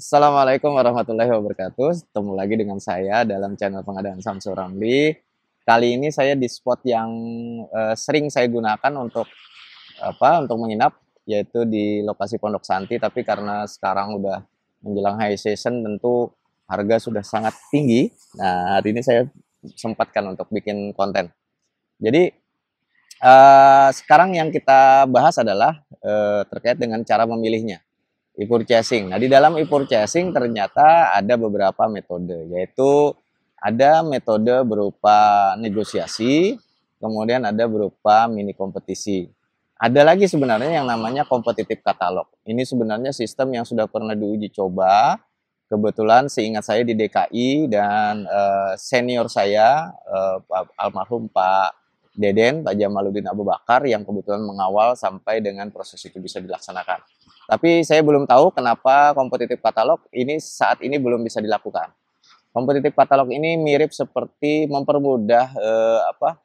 Assalamualaikum warahmatullahi wabarakatuh. Ketemu lagi dengan saya dalam channel pengadaan Samsung Ramli. Kali ini saya di spot yang uh, sering saya gunakan untuk apa? Untuk menginap yaitu di lokasi Pondok Santi. Tapi karena sekarang udah menjelang high season, tentu harga sudah sangat tinggi. Nah hari ini saya sempatkan untuk bikin konten. Jadi uh, sekarang yang kita bahas adalah uh, terkait dengan cara memilihnya e-purchasing. Nah, di dalam e-purchasing ternyata ada beberapa metode, yaitu ada metode berupa negosiasi, kemudian ada berupa mini kompetisi. Ada lagi sebenarnya yang namanya kompetitif katalog. Ini sebenarnya sistem yang sudah pernah diuji coba. Kebetulan seingat saya di DKI dan uh, senior saya uh, almarhum Pak Deden, Pak Jamaluddin Abu Bakar yang kebetulan mengawal sampai dengan proses itu bisa dilaksanakan. Tapi saya belum tahu kenapa kompetitif katalog ini saat ini belum bisa dilakukan. Kompetitif katalog ini mirip seperti mempermudah eh, apa?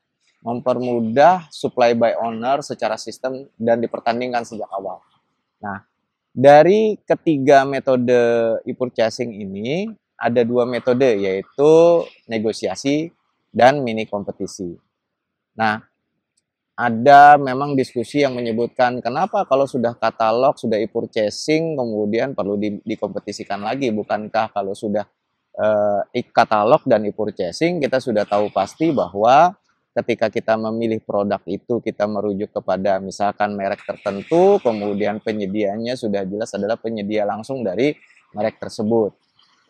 mempermudah supply by owner secara sistem dan dipertandingkan sejak awal. Nah, dari ketiga metode e-purchasing ini ada dua metode yaitu negosiasi dan mini kompetisi. Nah, ada memang diskusi yang menyebutkan kenapa kalau sudah katalog, sudah e-purchasing, kemudian perlu di, dikompetisikan lagi, bukankah kalau sudah e-katalog eh, dan e-purchasing kita sudah tahu pasti bahwa ketika kita memilih produk itu kita merujuk kepada misalkan merek tertentu, kemudian penyediaannya sudah jelas adalah penyedia langsung dari merek tersebut.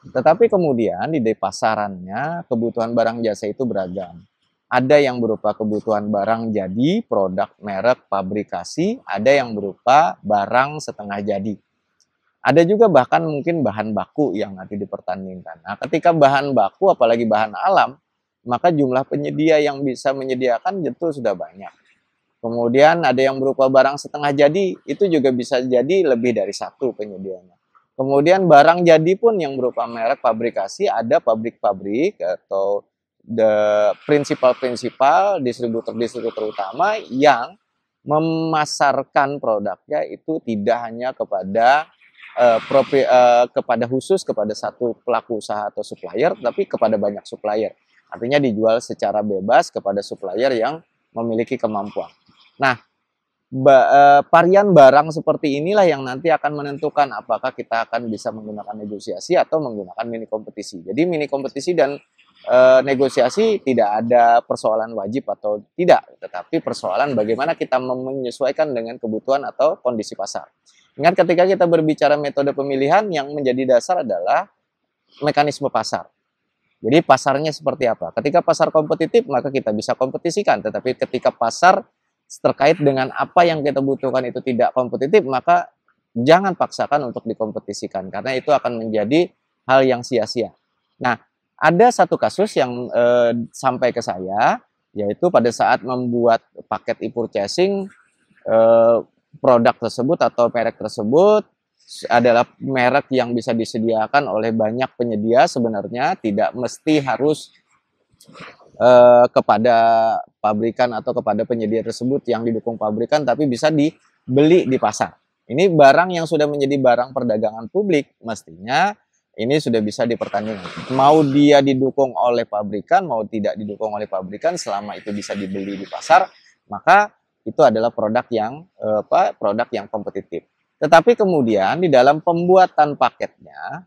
Tetapi kemudian di pasarannya kebutuhan barang jasa itu beragam ada yang berupa kebutuhan barang jadi, produk, merek, pabrikasi, ada yang berupa barang setengah jadi. Ada juga bahkan mungkin bahan baku yang nanti dipertandingkan. Nah, ketika bahan baku apalagi bahan alam, maka jumlah penyedia yang bisa menyediakan tentu sudah banyak. Kemudian ada yang berupa barang setengah jadi, itu juga bisa jadi lebih dari satu penyediaannya. Kemudian barang jadi pun yang berupa merek pabrikasi, ada pabrik-pabrik atau the prinsipal-prinsipal distributor-distributor utama yang memasarkan produknya itu tidak hanya kepada uh, propi, uh, kepada khusus kepada satu pelaku usaha atau supplier tapi kepada banyak supplier. Artinya dijual secara bebas kepada supplier yang memiliki kemampuan. Nah, ba, uh, varian barang seperti inilah yang nanti akan menentukan apakah kita akan bisa menggunakan negosiasi atau menggunakan mini kompetisi. Jadi mini kompetisi dan e, negosiasi tidak ada persoalan wajib atau tidak, tetapi persoalan bagaimana kita menyesuaikan dengan kebutuhan atau kondisi pasar. Ingat ketika kita berbicara metode pemilihan yang menjadi dasar adalah mekanisme pasar. Jadi pasarnya seperti apa? Ketika pasar kompetitif maka kita bisa kompetisikan, tetapi ketika pasar terkait dengan apa yang kita butuhkan itu tidak kompetitif maka jangan paksakan untuk dikompetisikan karena itu akan menjadi hal yang sia-sia. Nah, ada satu kasus yang eh, sampai ke saya, yaitu pada saat membuat paket e-purchasing, eh, produk tersebut atau merek tersebut adalah merek yang bisa disediakan oleh banyak penyedia sebenarnya tidak mesti harus eh, kepada pabrikan atau kepada penyedia tersebut yang didukung pabrikan tapi bisa dibeli di pasar. Ini barang yang sudah menjadi barang perdagangan publik mestinya ini sudah bisa dipertandingkan. Mau dia didukung oleh pabrikan, mau tidak didukung oleh pabrikan, selama itu bisa dibeli di pasar, maka itu adalah produk yang apa produk yang kompetitif. Tetapi kemudian di dalam pembuatan paketnya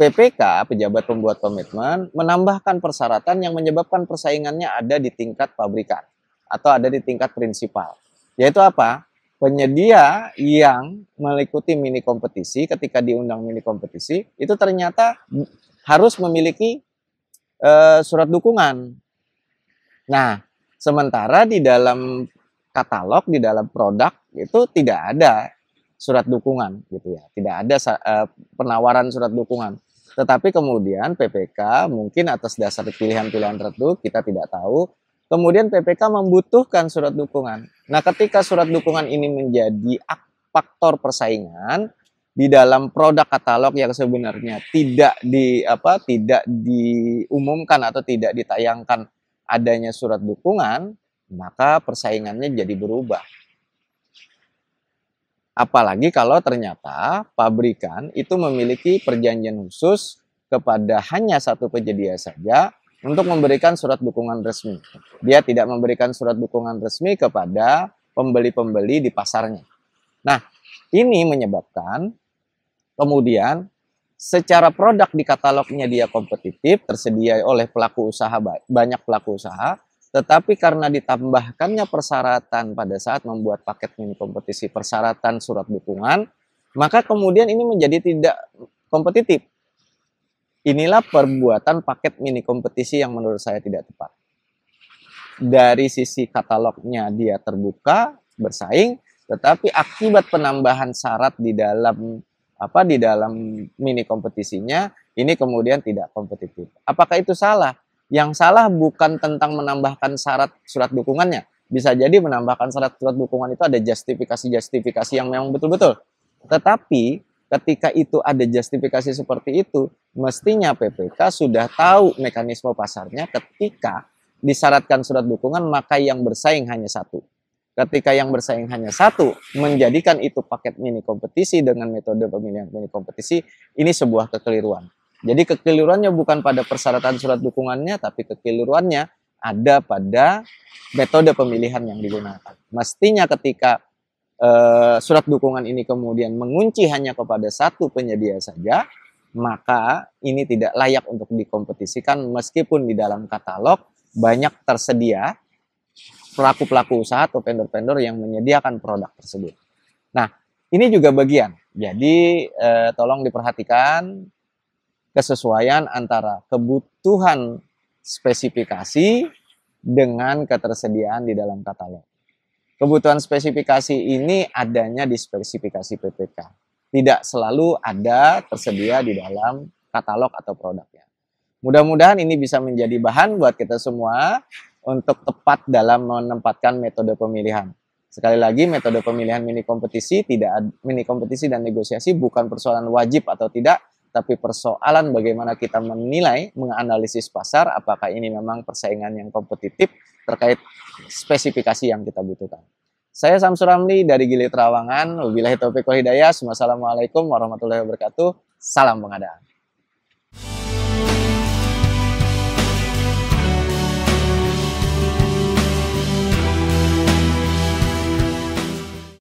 PPK pejabat pembuat komitmen menambahkan persyaratan yang menyebabkan persaingannya ada di tingkat pabrikan atau ada di tingkat prinsipal. Yaitu apa? penyedia yang mengikuti mini kompetisi ketika diundang mini kompetisi itu ternyata harus memiliki e, surat dukungan. Nah, sementara di dalam katalog di dalam produk itu tidak ada surat dukungan gitu ya. Tidak ada e, penawaran surat dukungan. Tetapi kemudian PPK mungkin atas dasar pilihan-pilihan tertentu kita tidak tahu Kemudian PPK membutuhkan surat dukungan. Nah, ketika surat dukungan ini menjadi faktor persaingan di dalam produk katalog yang sebenarnya tidak di apa tidak diumumkan atau tidak ditayangkan adanya surat dukungan, maka persaingannya jadi berubah. Apalagi kalau ternyata pabrikan itu memiliki perjanjian khusus kepada hanya satu penyedia saja untuk memberikan surat dukungan resmi. Dia tidak memberikan surat dukungan resmi kepada pembeli-pembeli di pasarnya. Nah, ini menyebabkan kemudian secara produk di katalognya dia kompetitif, tersedia oleh pelaku usaha banyak pelaku usaha, tetapi karena ditambahkannya persyaratan pada saat membuat paket mini kompetisi persyaratan surat dukungan, maka kemudian ini menjadi tidak kompetitif Inilah perbuatan paket mini kompetisi yang menurut saya tidak tepat. Dari sisi katalognya dia terbuka, bersaing, tetapi akibat penambahan syarat di dalam apa di dalam mini kompetisinya ini kemudian tidak kompetitif. Apakah itu salah? Yang salah bukan tentang menambahkan syarat surat dukungannya. Bisa jadi menambahkan syarat surat dukungan itu ada justifikasi-justifikasi yang memang betul-betul. Tetapi Ketika itu ada justifikasi seperti itu, mestinya PPK sudah tahu mekanisme pasarnya ketika disyaratkan surat dukungan maka yang bersaing hanya satu. Ketika yang bersaing hanya satu, menjadikan itu paket mini kompetisi dengan metode pemilihan mini kompetisi, ini sebuah kekeliruan. Jadi kekeliruannya bukan pada persyaratan surat dukungannya, tapi kekeliruannya ada pada metode pemilihan yang digunakan. Mestinya ketika Eh, surat dukungan ini kemudian mengunci hanya kepada satu penyedia saja, maka ini tidak layak untuk dikompetisikan meskipun di dalam katalog banyak tersedia pelaku-pelaku usaha atau vendor-vendor yang menyediakan produk tersebut. Nah, ini juga bagian. Jadi eh, tolong diperhatikan kesesuaian antara kebutuhan spesifikasi dengan ketersediaan di dalam katalog. Kebutuhan spesifikasi ini adanya di spesifikasi PPK. Tidak selalu ada tersedia di dalam katalog atau produknya. Mudah-mudahan ini bisa menjadi bahan buat kita semua untuk tepat dalam menempatkan metode pemilihan. Sekali lagi, metode pemilihan mini kompetisi tidak mini kompetisi dan negosiasi bukan persoalan wajib atau tidak, tapi persoalan bagaimana kita menilai, menganalisis pasar, apakah ini memang persaingan yang kompetitif terkait spesifikasi yang kita butuhkan. Saya Samsur Ramli dari Gili Terawangan. Wabillahi taufiq wal hidayah. Wassalamualaikum warahmatullahi wabarakatuh. Salam pengadaan.